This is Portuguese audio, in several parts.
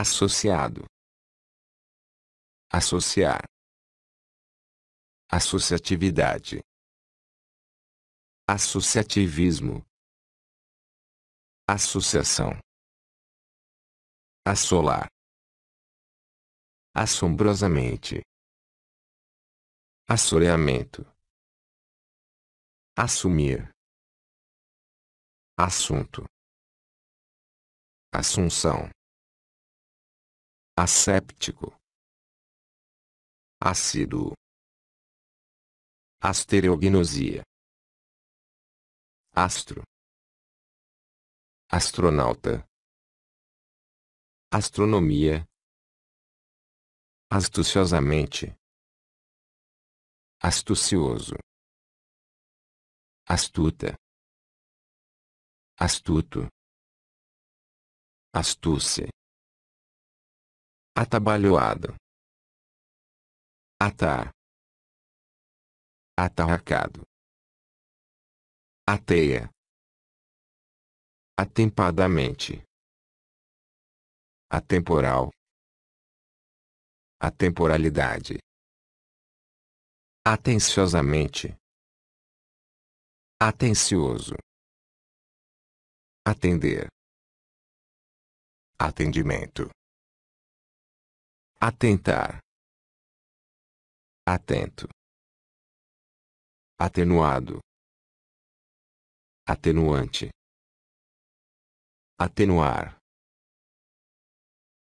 associado, associar, associatividade, associativismo, associação, assolar, assombrosamente, assoreamento, assumir, assunto, assunção asséptico, assíduo, astereognosia, astro, astronauta, astronomia, astuciosamente, astucioso, astuta, astuto, astúcia Atabalhoado. Atar. Atarracado. Ateia. Atempadamente. Atemporal. Atemporalidade. Atenciosamente. Atencioso. Atender. Atendimento. Atentar. Atento. Atenuado. Atenuante. Atenuar.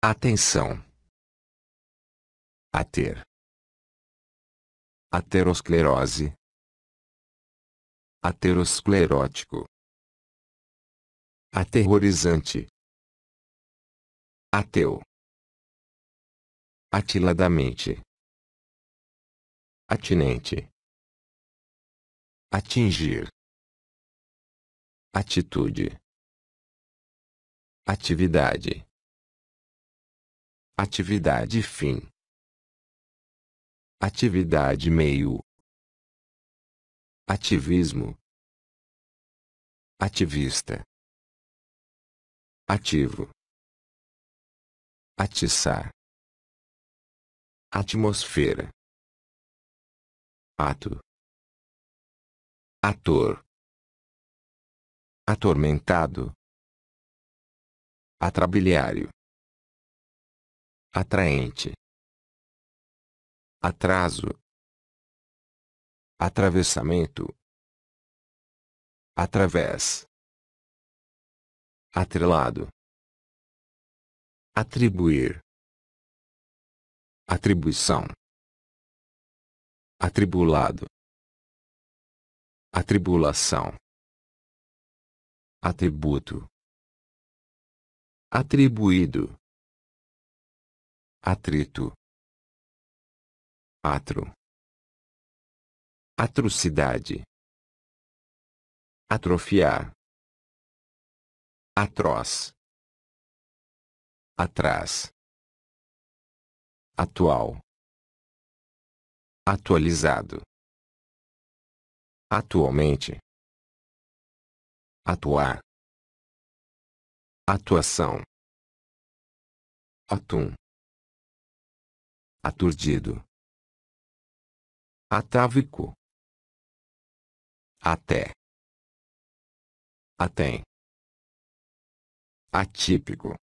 Atenção. Ater. Aterosclerose. Aterosclerótico. Aterrorizante. Ateu atiladamente, atinente, atingir, atitude, atividade, atividade fim, atividade meio, ativismo, ativista, ativo, atiçar atmosfera, ato, ator, atormentado, atrabiliário, atraente, atraso, atravessamento, através, atrelado, atribuir, atribuição atribulado atribulação atributo atribuído atrito atro atrocidade atrofiar atroz atrás atual, atualizado, atualmente, atuar, atuação, atum, aturdido, atávico, até, até, atípico,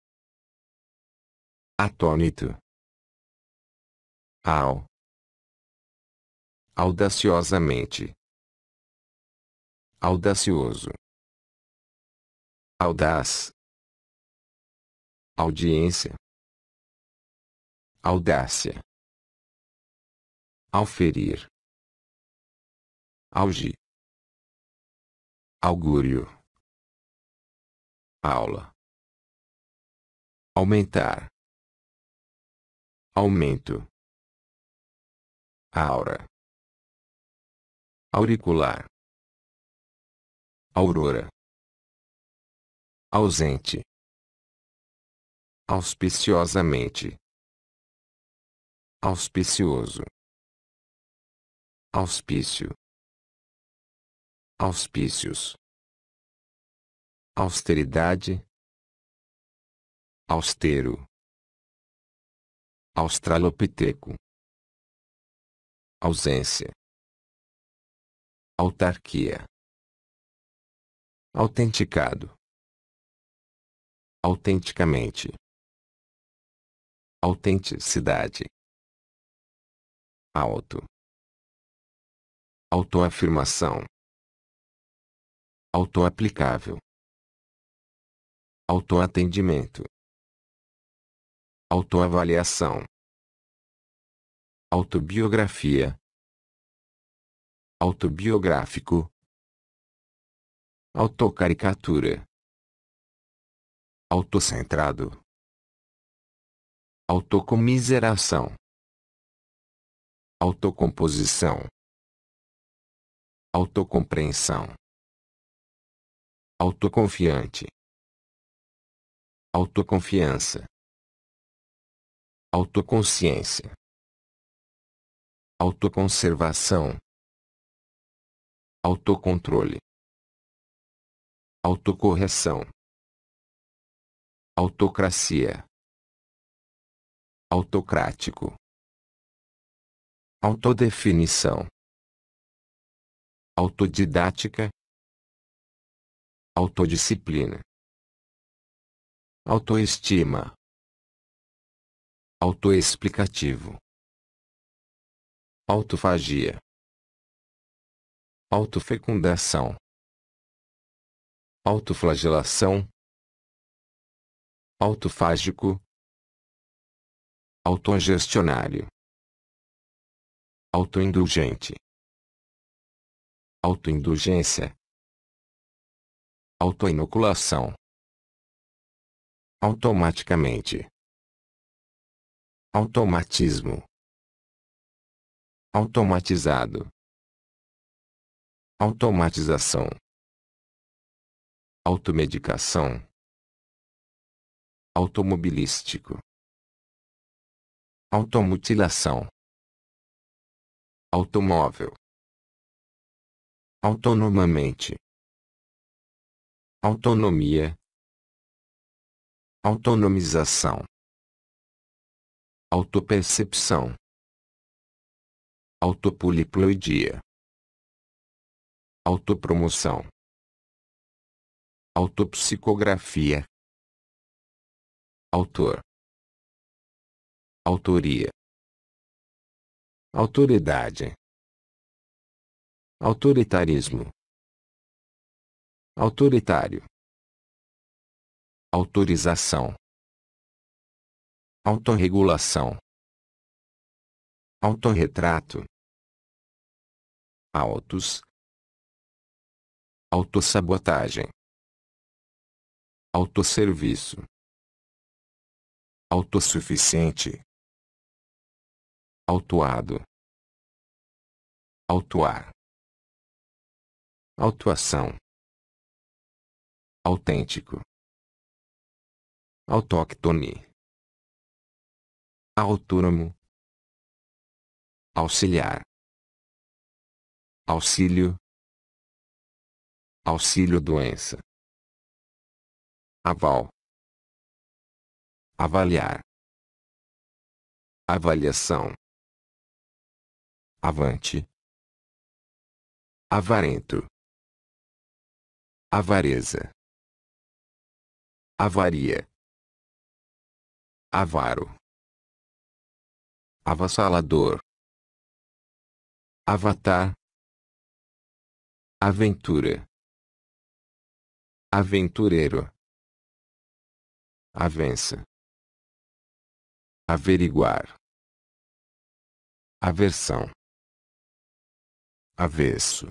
atônito ao. Audaciosamente. Audacioso. Audaz. Audiência. Audácia. Auferir. Auge. Augúrio. Aula. Aumentar. Aumento aura, auricular, aurora, ausente, auspiciosamente, auspicioso, auspício, auspícios, austeridade, austero, australopiteco ausência, autarquia, autenticado, autenticamente, autenticidade, auto, autoafirmação, autoaplicável, autoatendimento, autoavaliação autobiografia autobiográfico autocaricatura autocentrado autocomiseração autocomposição autocompreensão autoconfiante autoconfiança autoconsciência autoconservação, autocontrole, autocorreção, autocracia, autocrático, autodefinição, autodidática, autodisciplina, autoestima, autoexplicativo autofagia, autofecundação, autoflagelação, autofágico, autogestionário, autoindulgente, autoindulgência, autoinoculação, automaticamente, automatismo automatizado automatização automedicação automobilístico automutilação automóvel autonomamente autonomia autonomização autopercepção Autopoliploidia. Autopromoção. Autopsicografia. Autor. Autoria. Autoridade. Autoritarismo. Autoritário. Autorização. Autorregulação. Autorretrato autos, autossabotagem, autosserviço, autossuficiente, autuado, autuar, autuação, autêntico, autóctone, autônomo, auxiliar auxílio, auxílio doença, aval, avaliar, avaliação, avante, avarento, avareza, avaria, avaro, avassalador, avatar, aventura, aventureiro, avença, averiguar, aversão, avesso,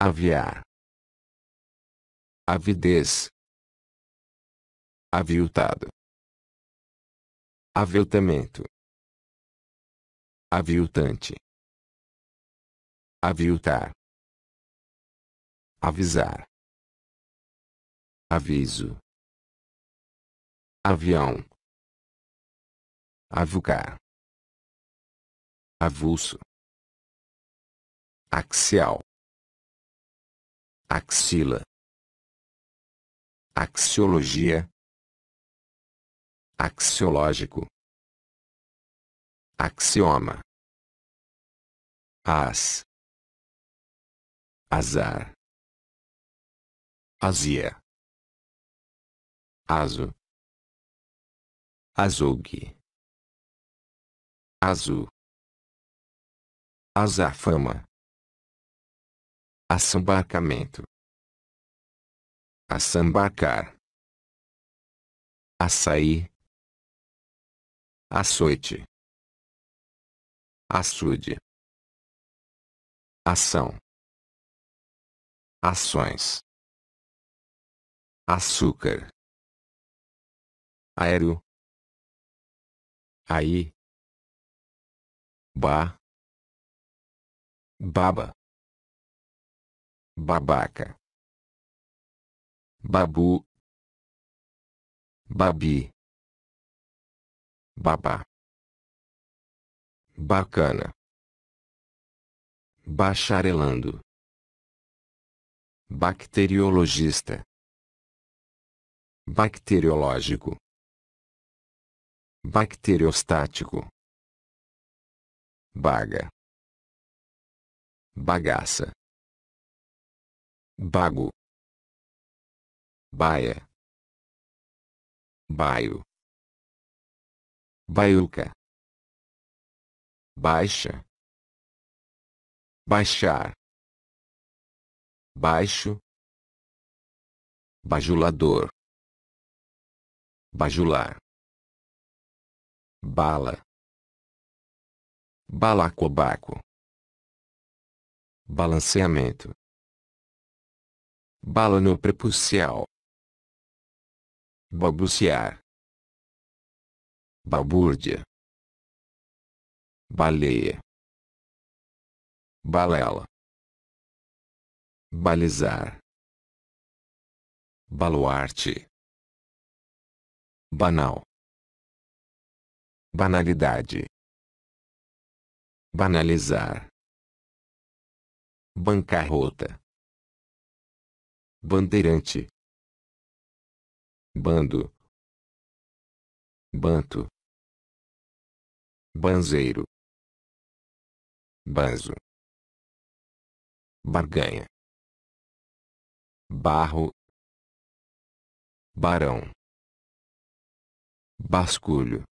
aviar, avidez, aviltado, aviltamento, aviltante aviltar, avisar, aviso, avião, avucar, avulso, axial, axila, axiologia, axiológico, axioma, as azar, azia, azo, azougue, azul, azafama, assambarcamento, assambarcar, açaí, açoite, açude, ação ações açúcar aéreo aí ba baba babaca babu babi babá bacana bacharelando Bacteriologista. Bacteriológico. Bacteriostático. Baga. Bagaça. Bago. Baia. Baio. Baiuca. Baixa. Baixar baixo bajulador bajular bala balacobaco balanceamento bala no prepucial balbuciar balbúrdia baleia balela balizar, baluarte, banal, banalidade, banalizar, bancarrota, bandeirante, bando, banto, banzeiro, banzo, barganha barro, barão, basculho,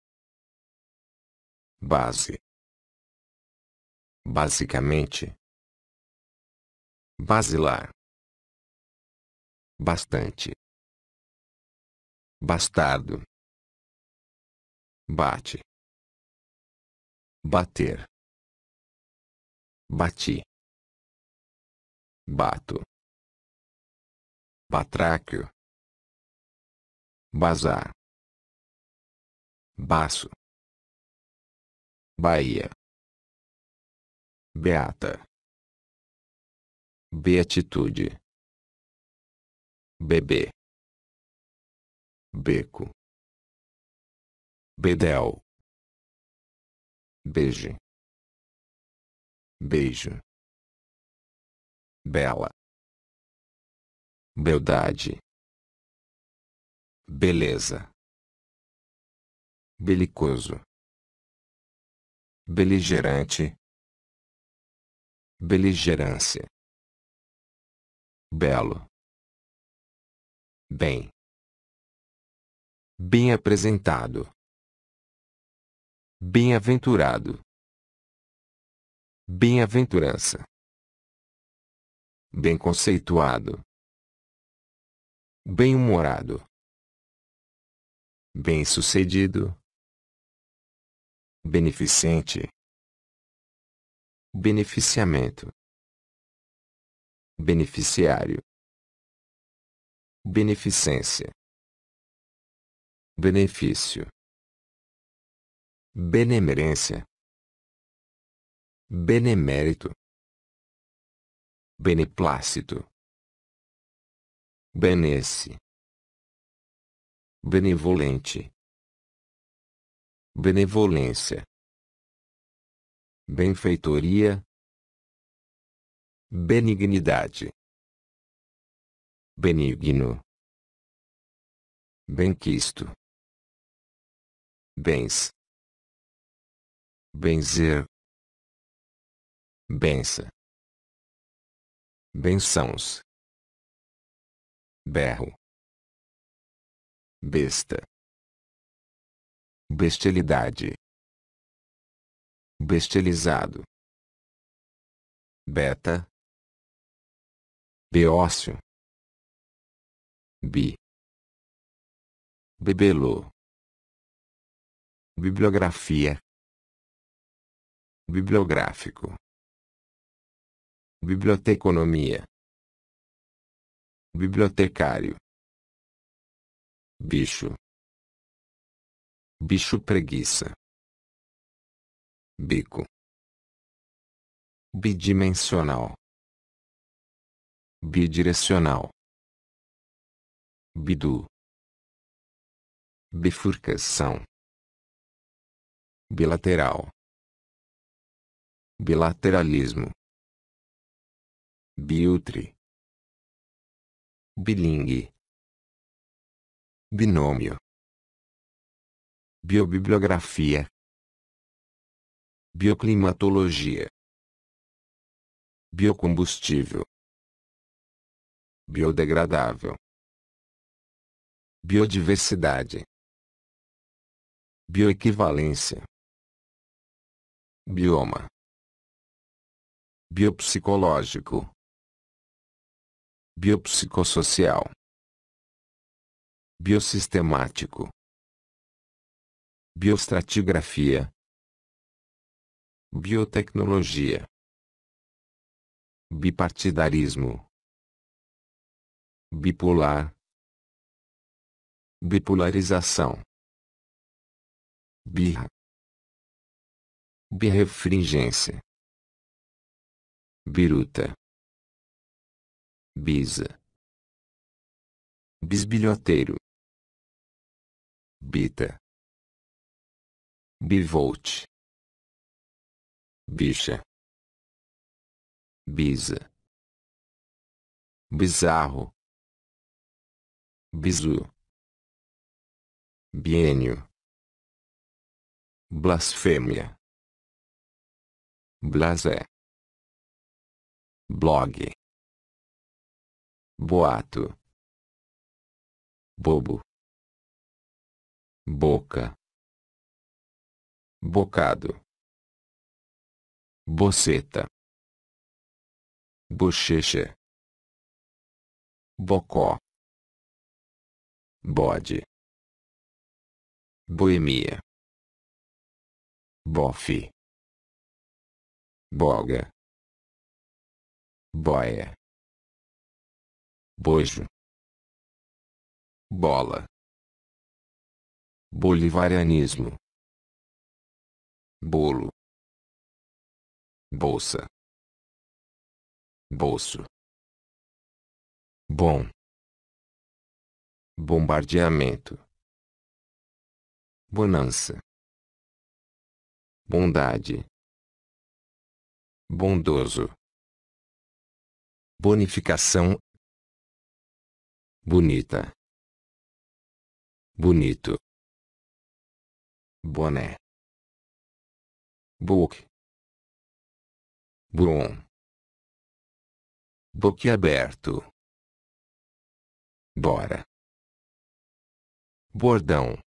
base, basicamente, basilar, bastante, bastardo, bate, bater, bati, bato. Patráquio. Bazar. Baço. Bahia. Beata. Beatitude. Bebê. Beco. Bedel. beijo, Beijo. Bela beldade, beleza, belicoso, beligerante, beligerância, belo, bem, bem apresentado, bem-aventurado, bem-aventurança, bem conceituado. Bem-humorado. Bem-sucedido. Beneficente. Beneficiamento. Beneficiário. Beneficência. Benefício. Benemerência. Benemérito. Beneplácito. Benesse. Benevolente. Benevolência. Benfeitoria. Benignidade. Benigno. Benquisto. Bens. Benzer. Bença. Bençãos berro, besta, bestialidade, bestializado, beta, beócio, bi, bebelô, bibliografia, bibliográfico biblioteconomia bibliotecário, bicho, bicho preguiça, bico, bidimensional, bidirecional, bidu, bifurcação, bilateral, bilateralismo, biltre bilingue, binômio, biobibliografia, bioclimatologia, biocombustível, biodegradável, biodiversidade, bioequivalência, bioma, biopsicológico biopsicossocial, biosistemático, biostratigrafia, biotecnologia, bipartidarismo, bipolar, bipolarização, birra, birrefringência, biruta. Bisa. Bisbilhoteiro. Bita. Bivolt. Bicha. Bisa. Bizarro. Bizu. Bienio. Blasfêmia. Blasé. Blog boato, bobo, boca, bocado, boceta, bochecha, bocó, bode, boemia, bofe, boga, boia bojo, bola, bolivarianismo, bolo, bolsa, bolso, bom, bombardeamento, bonança, bondade, bondoso, bonificação bonita, bonito, boné, book, bom, aberto, bora, bordão,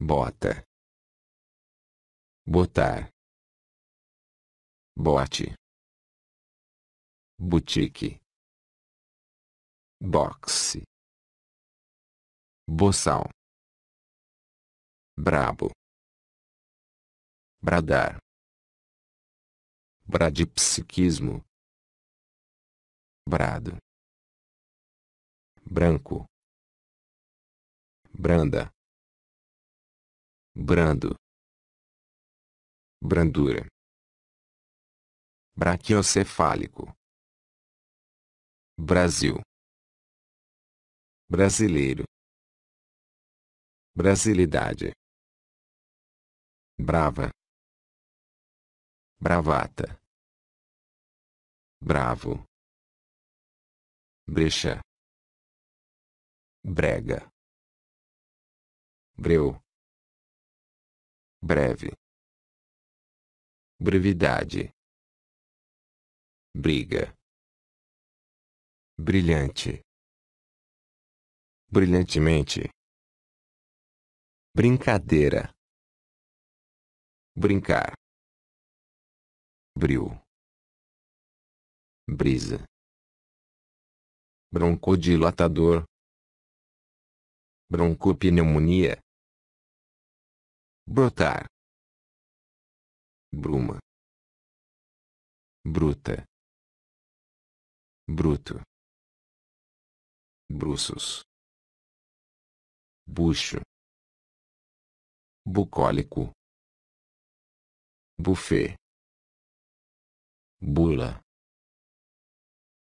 bota, botar, bote, boutique boxe, boçal, brabo, bradar, bradipsiquismo, brado, branco, branda, brando, brandura, braquiocefálico. Brasil brasileiro, brasilidade, brava, bravata, bravo, brecha, brega, breu, breve, brevidade, briga, brilhante brilhantemente. Brincadeira. Brincar. Bril. Brisa. Broncodilatador. Broncopneumonia. Brotar. Bruma. Bruta. Bruto. Bruços bucho, bucólico, buffet, bula,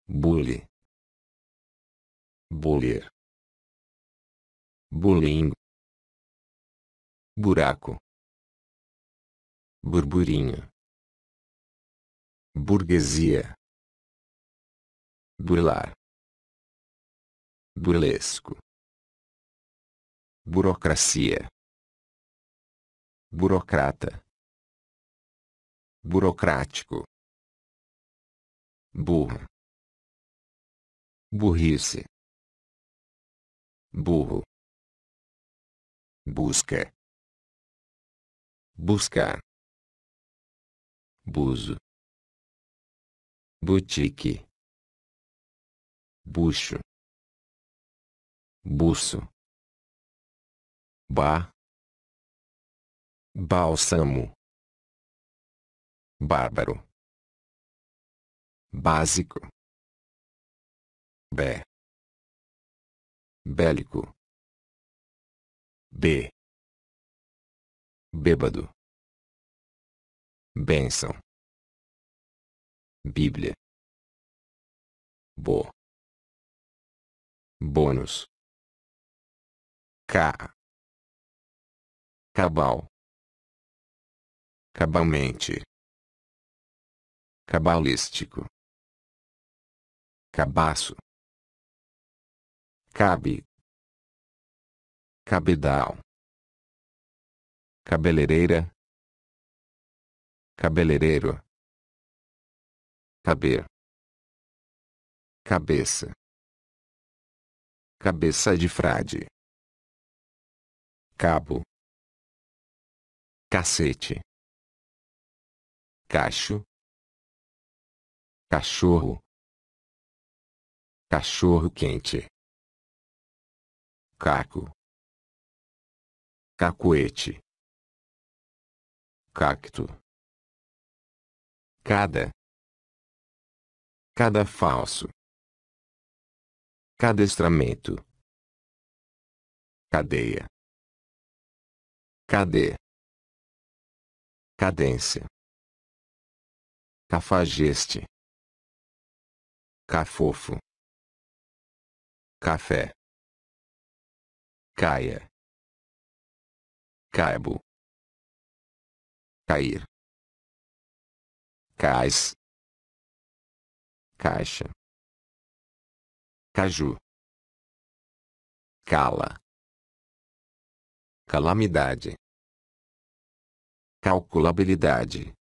bule, buller, bullying, buraco, burburinho, burguesia, burlar, burlesco burocracia, burocrata, burocrático, burro, burrice, burro, busca, buscar, buzo, boutique, bucho, buço Ba. Bálsamo. Bárbaro. Básico. Bé. Bélico. B. Bêbado. Bênção. Bíblia. Bo. Bônus. K cabal, cabalmente, cabalístico, cabaço, cabe, cabedal, cabeleireira, cabeleireiro, caber, cabeça, cabeça de frade, cabo Cacete. Cacho. Cachorro. Cachorro quente. Caco. Cacoete. Cacto. Cada. Cada falso. Cadestramento. Cadeia. Cadê? cadência, cafajeste, cafofo, café, caia, caibo, cair, cais, caixa, caju, cala, calamidade Calculabilidade.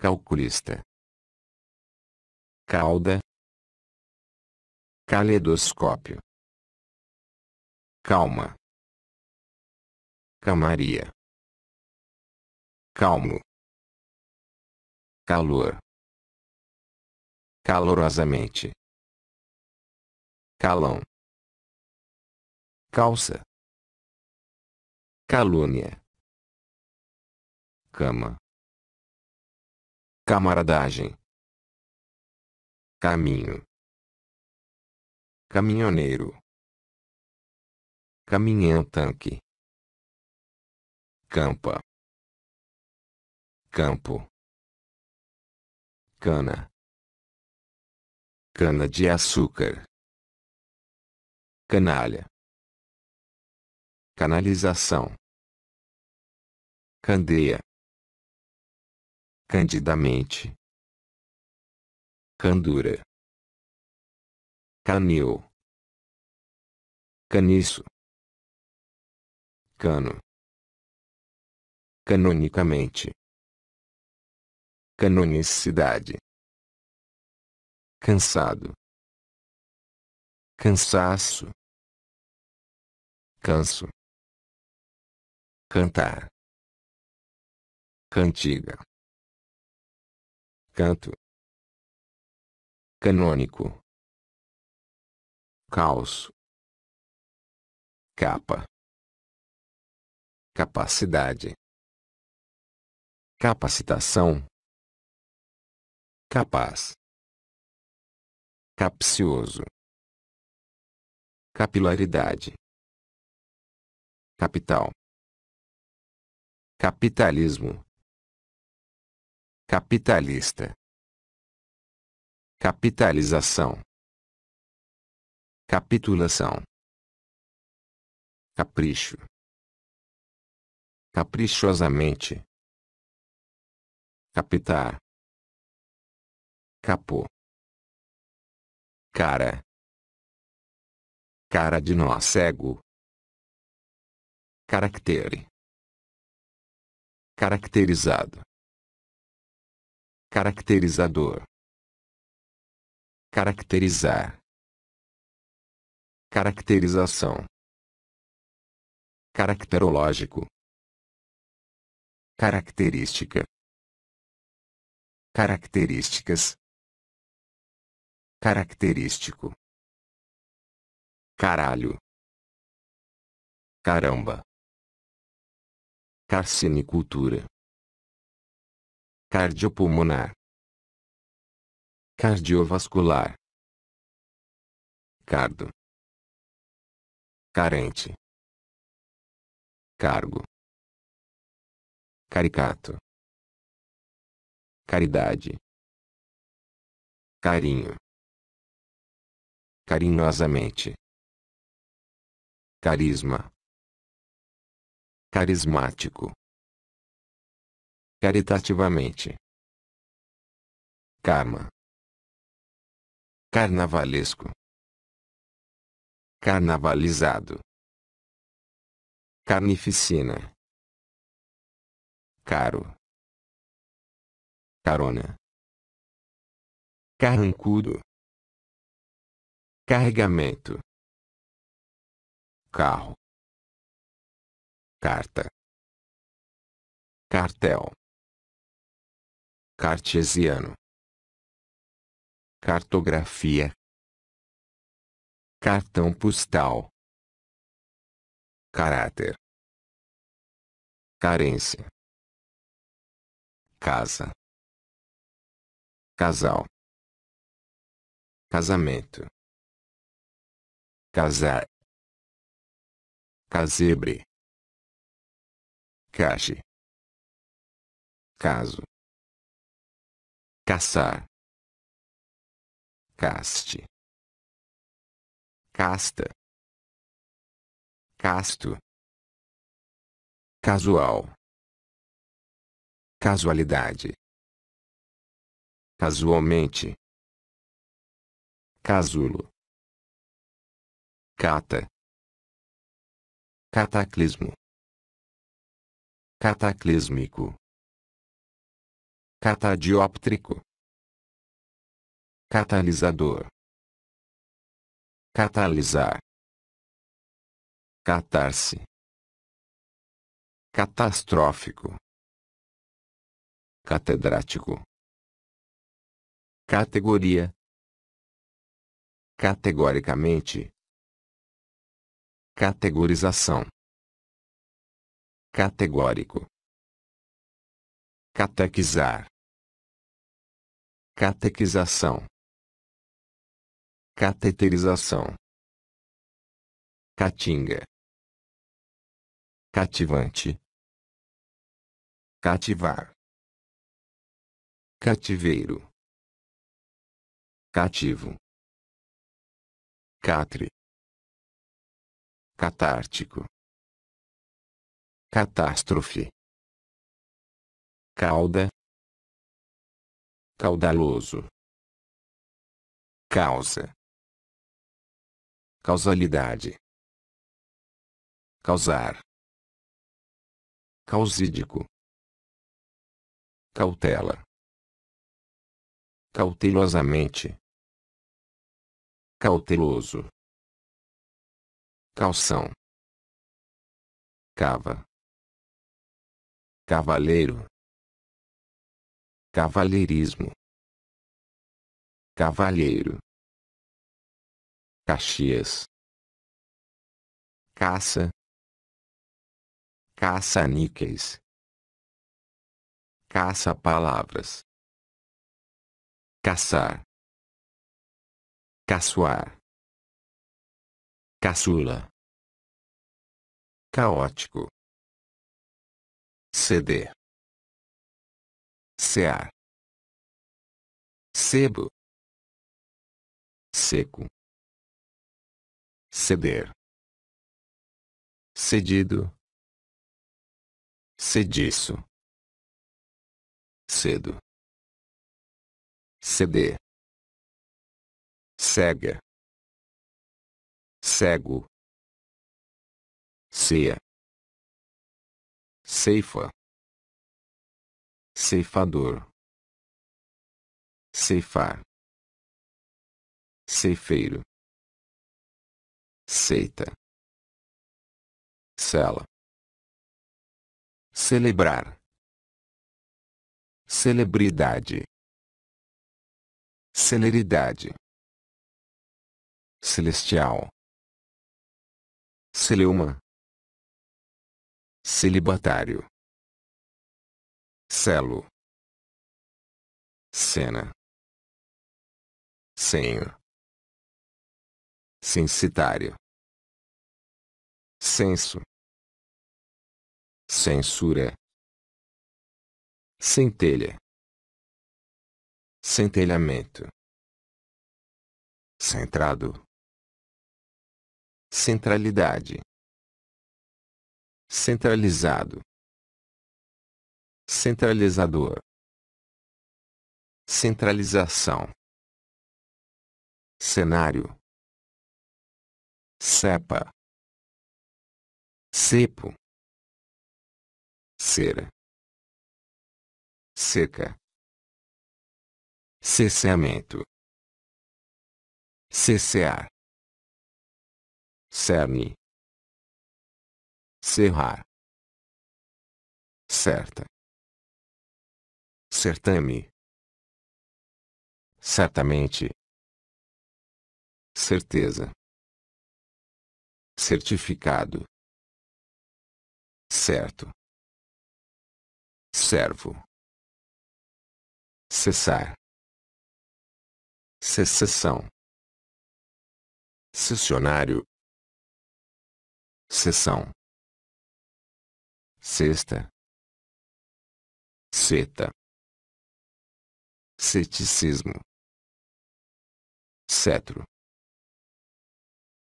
Calculista. Cauda. Caleidoscópio. Calma. camaria, Calmo. Calor. Calorosamente. Calão. Calça. Calúnia cama, camaradagem, caminho, caminhoneiro, caminhão tanque, campa, campo, cana, cana de açúcar, canalha, canalização, candeia candidamente, candura, canil, caniço, cano, canonicamente, canonicidade, cansado, cansaço, canso, cantar, cantiga canto canônico caos capa capacidade capacitação capaz capcioso capilaridade capital capitalismo capitalista, capitalização, capitulação, capricho, caprichosamente, capitar capô, cara, cara de nó cego, caractere, caracterizado Caracterizador. Caracterizar. Caracterização. Caracterológico. Característica. Características. Característico. Caralho. Caramba. Carcinicultura cardiopulmonar, cardiovascular, cardo, carente, cargo, caricato, caridade, carinho, carinhosamente, carisma, carismático caritativamente. Karma. Carnavalesco. Carnavalizado. Carnificina. Caro. Carona. Carrancudo. Carregamento. Carro. Carta. Cartel cartesiano, cartografia, cartão postal, caráter, carência, casa, casal, casamento, casar, casebre, cache, caso caçar, caste, casta, casto, casual, casualidade, casualmente, casulo, cata, cataclismo, cataclísmico catadióptrico, catalisador, catalisar, catarse, catastrófico, catedrático, categoria, categoricamente, categorização, categórico, catequizar catequização, cateterização, catinga, cativante, cativar, cativeiro, cativo, catre, catártico, catástrofe, cauda caudaloso, causa, causalidade, causar, causídico, cautela, cautelosamente, cauteloso, calção, cava, cavaleiro Cavalheirismo. Cavalheiro. Caxias. Caça. Caça-níqueis. Caça-palavras. Caçar. Caçoar. Caçula. Caótico. Ceder cear, sebo, seco, ceder, cedido, cediço, cedo, ceder, cega, cego, ceia, ceifa ceifador, ceifar, ceifeiro, seita, cela, celebrar, celebridade, celeridade, celestial, celeuma, celibatário Celo. Cena. Senho. Censitário. Censo. Censura. Centelha. Centelhamento. Centrado. Centralidade. Centralizado centralizador, centralização, cenário, cepa, cepo, cera, seca, cesseamento, cessear, cerne, cerrar, certa certame certamente certeza certificado certo servo cessar secessão, Sessionário. sessão sexta seta ceticismo, cetro,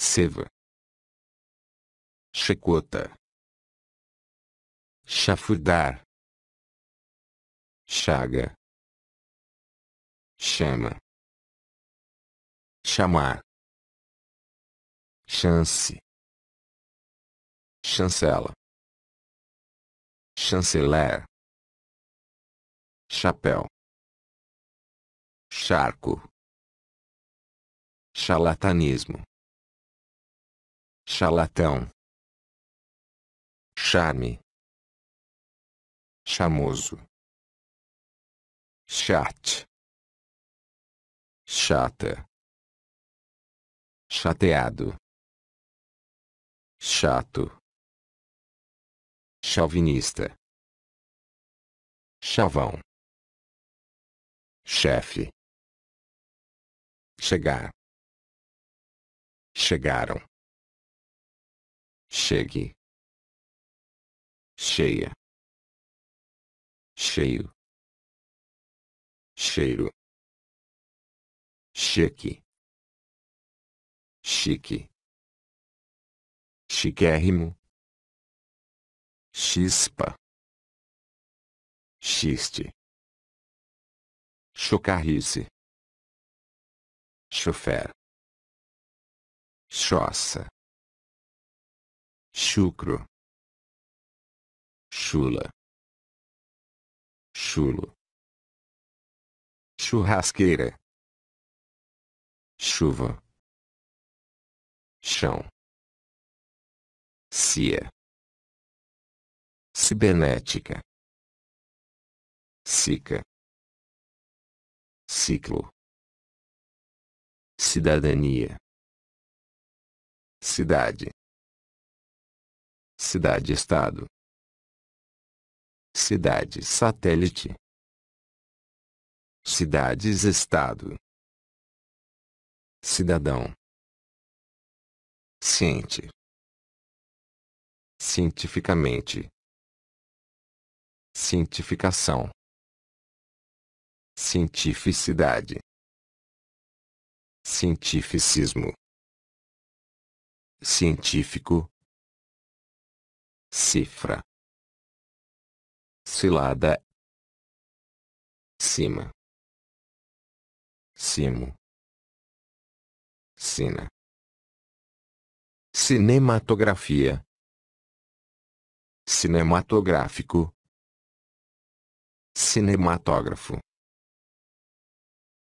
seva, chacota, chafurdar, chaga, chama, chamar, chance, chancela, chanceler, chapéu charco, charlatanismo, charlatão, charme, chamoso, chat, chata, chateado, chato, chauvinista, chavão, chefe chegar, chegaram, chegue, cheia, cheio, cheiro, cheque, chique, chiquérrimo, chispa, chiste, chocarrice chofer, choça, chucro, chula, chulo, churrasqueira, chuva, chão, cia, cibernética, sica, ciclo Cidadania. Cidade. Cidade-estado. Cidade-satélite. Cidades-estado. Cidadão. Ciente. Cientificamente. Cientificação. Cientificidade cientificismo científico cifra cilada cima cimo sina cinematografia cinematográfico cinematógrafo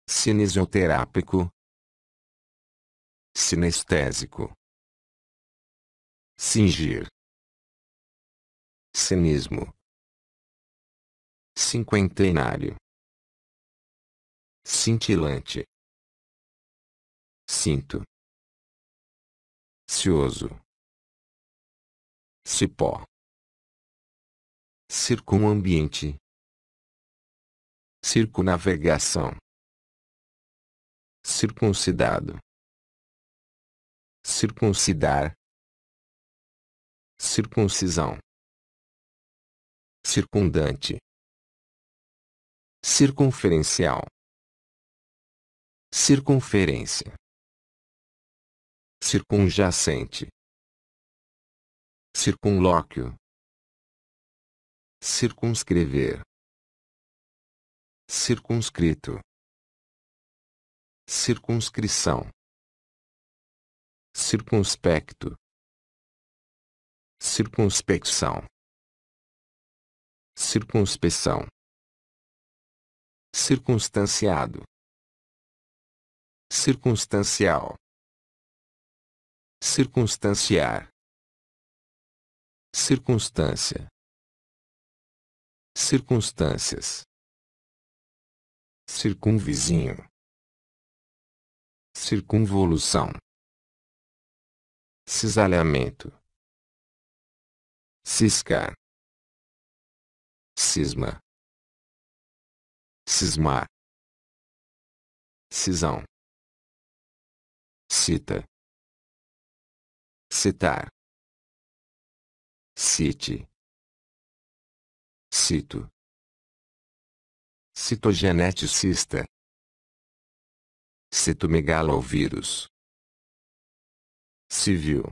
cinesioterápico sinestésico, singir, cinismo, cinquentenário, cintilante, cinto, cioso, cipó, circunambiente, circunavegação, circuncidado circuncidar, circuncisão, circundante, circunferencial, circunferência, circunjacente, circunlóquio, circunscrever, circunscrito, circunscrição circunspecto, circunspecção, circunspeção, circunstanciado, circunstancial, circunstanciar, circunstância, circunstâncias, circunvizinho circunvolução Cisalhamento. Ciscar. Cisma. Cismar. Cisão. Cita. Citar. Cite. Cito. Citogeneticista. Citomegalovírus civil,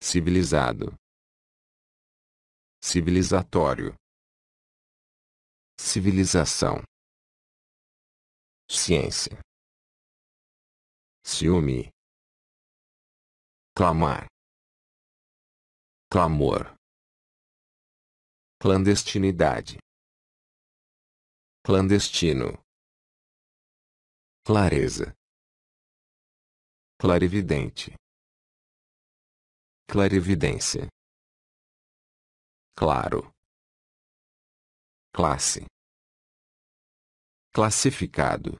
civilizado, civilizatório, civilização, ciência, ciúme, clamar, clamor, clandestinidade, clandestino, clareza clarividente, clarividência, claro, classe, classificado,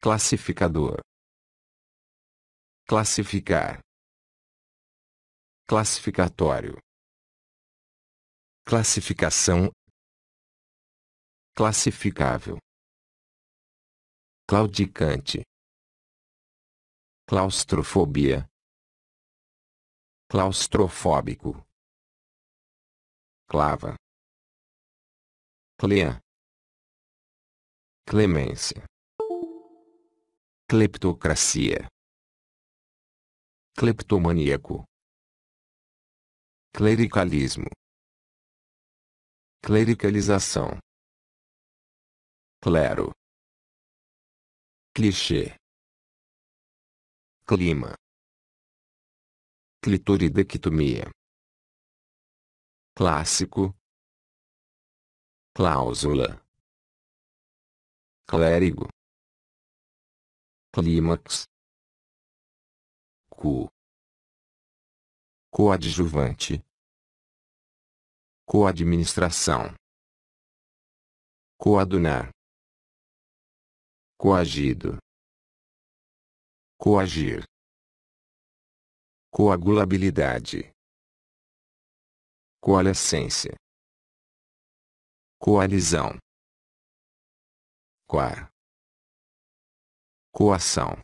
classificador, classificar, classificatório, classificação, classificável, claudicante claustrofobia claustrofóbico clava clea clemência cleptocracia cleptomaníaco clericalismo clericalização clero clichê clima, clitoridectomia, clássico, cláusula, clérigo, clímax, cu, coadjuvante, coadministração, coadunar, coagido coagir, coagulabilidade, coalescência, coalizão, coar, coação,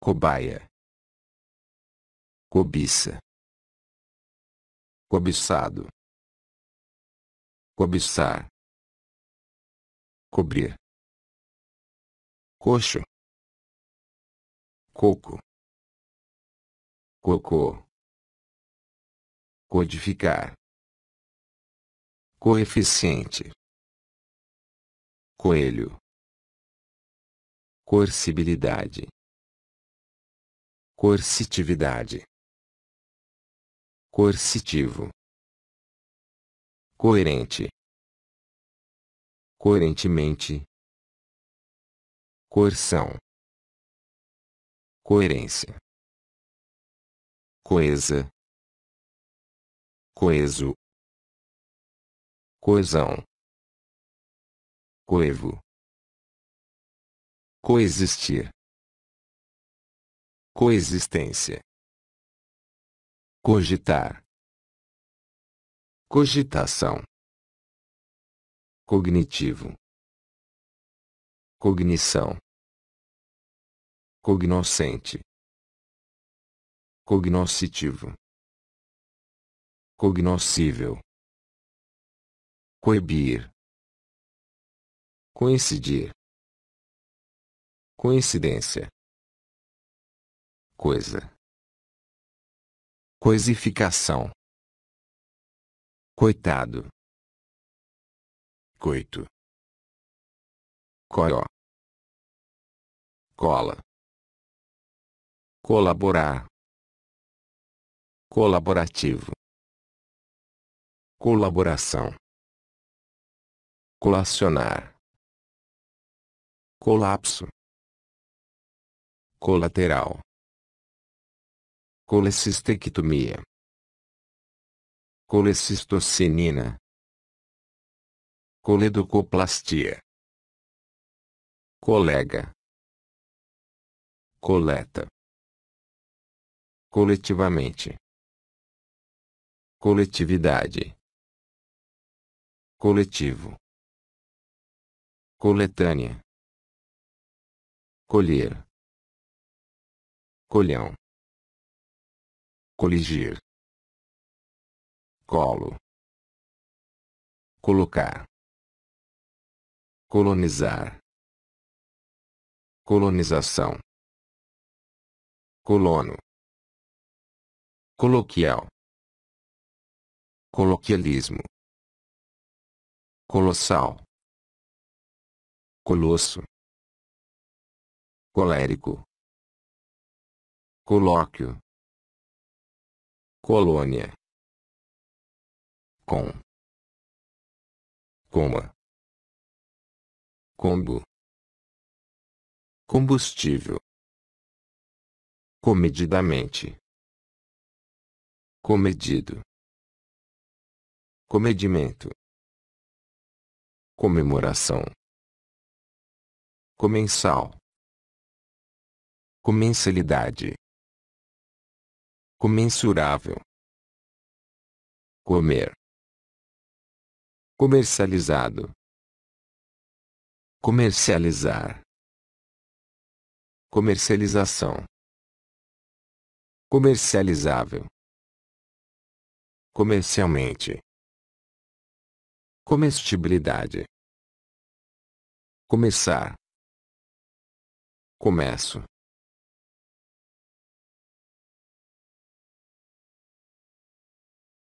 cobaia, cobiça, cobiçado, cobiçar, cobrir, coxo coco, cocô, codificar, coeficiente, coelho, coercibilidade, coercitividade, coercitivo, coerente, coerentemente, coerção coerência, coesa, coeso, coesão, coevo, coexistir, coexistência, cogitar, cogitação, cognitivo, cognição cognoscente, cognoscitivo, cognoscível, coibir, coincidir, coincidência, coisa, coisificação, coitado, coito, coió cola colaborar colaborativo colaboração colacionar colapso colateral colecistectomia colecistocinina coledocoplastia colega coleta coletivamente, coletividade, coletivo, coletânea, colher, colhão, coligir, colo, colocar, colonizar, colonização, colono coloquial, coloquialismo, colossal, colosso, colérico, colóquio, colônia, com, coma, combo, combustível, comedidamente comedido, comedimento, comemoração, comensal, comensalidade, comensurável, comer, comercializado, comercializar, comercialização, comercializável comercialmente comestibilidade começar começo